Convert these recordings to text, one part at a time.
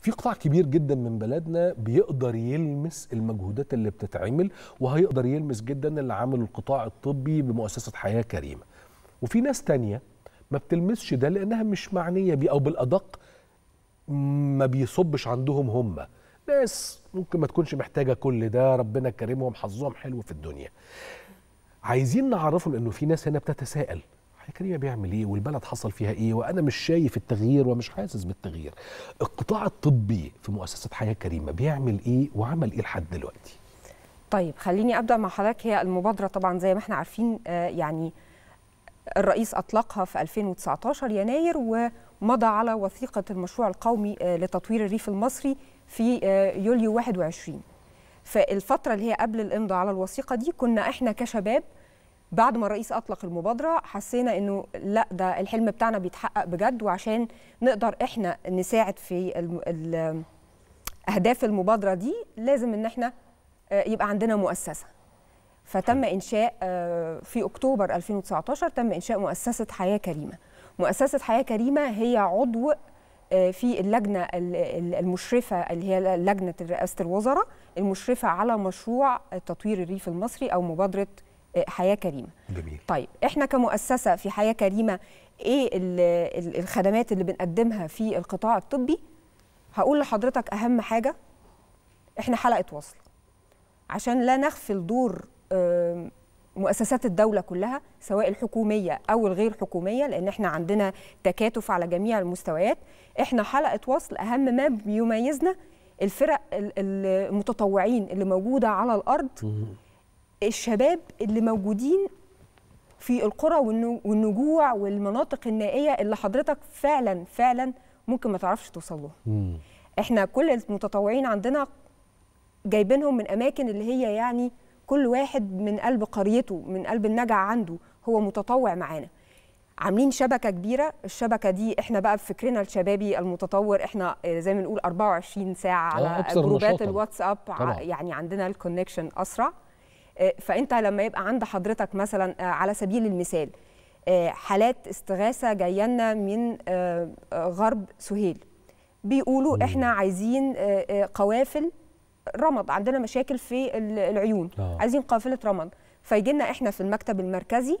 في قطاع كبير جدا من بلدنا بيقدر يلمس المجهودات اللي بتتعمل وهيقدر يلمس جدا اللي عمله القطاع الطبي بمؤسسه حياه كريمه وفي ناس تانية ما بتلمسش ده لانها مش معنيه بيه او بالادق ما بيصبش عندهم هم ناس ممكن ما تكونش محتاجه كل ده ربنا كرمهم حظهم حلو في الدنيا عايزين نعرفهم انه في ناس هنا بتتساءل كريمة بيعمل ايه والبلد حصل فيها ايه وانا مش شايف التغيير ومش حاسس بالتغيير القطاع الطبي في مؤسسه حياه كريمه بيعمل ايه وعمل ايه لحد دلوقتي طيب خليني ابدا مع حضرتك هي المبادره طبعا زي ما احنا عارفين آه، يعني الرئيس اطلقها في 2019 يناير ومضى على وثيقه المشروع القومي آه، لتطوير الريف المصري في آه، يوليو 21 فالفتره اللي هي قبل الامضاء على الوثيقه دي كنا احنا كشباب بعد ما الرئيس اطلق المبادره حسينا انه لا ده الحلم بتاعنا بيتحقق بجد وعشان نقدر احنا نساعد في اهداف المبادره دي لازم ان احنا آه، يبقى عندنا مؤسسه فتم انشاء آه، في اكتوبر 2019 تم انشاء مؤسسه حياه كريمه مؤسسه حياه كريمه هي عضو آه، في اللجنه المشرفه اللي هي لجنه رئاسه الوزراء المشرفه على مشروع تطوير الريف المصري او مبادره حياه كريمه جميل طيب احنا كمؤسسه في حياه كريمه ايه الخدمات اللي بنقدمها في القطاع الطبي هقول لحضرتك اهم حاجه احنا حلقه وصل عشان لا نغفل دور مؤسسات الدولة كلها سواء الحكومية أو الغير حكومية لأن احنا عندنا تكاتف على جميع المستويات احنا حلقة وصل أهم ما بيميزنا الفرق المتطوعين اللي موجودة على الأرض الشباب اللي موجودين في القرى والنجوع والمناطق النائيه اللي حضرتك فعلا فعلا ممكن ما تعرفش توصل لهم احنا كل المتطوعين عندنا جايبينهم من اماكن اللي هي يعني كل واحد من قلب قريته من قلب النجع عنده هو متطوع معانا عاملين شبكه كبيره الشبكه دي احنا بقى بفكرنا الشبابي المتطور احنا زي ما نقول 24 ساعه آه، على جروبات الواتساب يعني عندنا الكونكشن اسرع آه، فانت لما يبقى عند حضرتك مثلا آه، على سبيل المثال آه، حالات استغاثه جايه لنا من غرب سهيل بيقولوا احنا عايزين قوافل رمض عندنا مشاكل في العيون عايزين قافله رمض فيجي لنا احنا في المكتب المركزي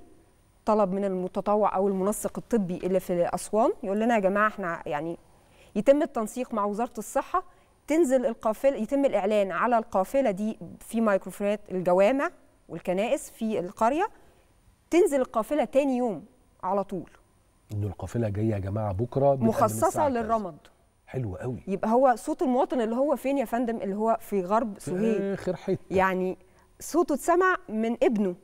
طلب من المتطوع او المنسق الطبي اللي في اسوان يقول لنا يا جماعه احنا يعني يتم التنسيق مع وزاره الصحه تنزل القافله يتم الاعلان على القافله دي في مايكروفونات الجوامع والكنائس في القريه تنزل القافله تاني يوم على طول انه القافله جايه يا جماعه بكره مخصصه للرمض حلو قوي يبقى هو صوت المواطن اللي هو فين يا فندم اللي هو في غرب سهيل اخر حته يعني صوته اتسمع من ابنه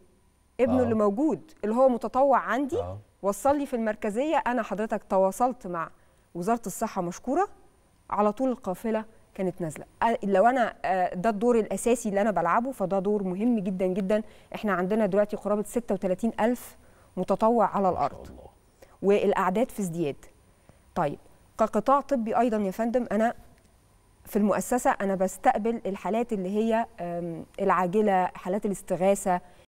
ابنه آه. اللي موجود اللي هو متطوع عندي آه. وصل لي في المركزيه انا حضرتك تواصلت مع وزاره الصحه مشكوره على طول القافله كانت نازله لو انا ده الدور الاساسي اللي انا بلعبه فده دور مهم جدا جدا احنا عندنا دلوقتي قرابه 36 الف متطوع على الارض الله. والاعداد في ازدياد طيب كقطاع طبي ايضا يا فندم انا في المؤسسه انا بستقبل الحالات اللي هي العاجله حالات الاستغاثه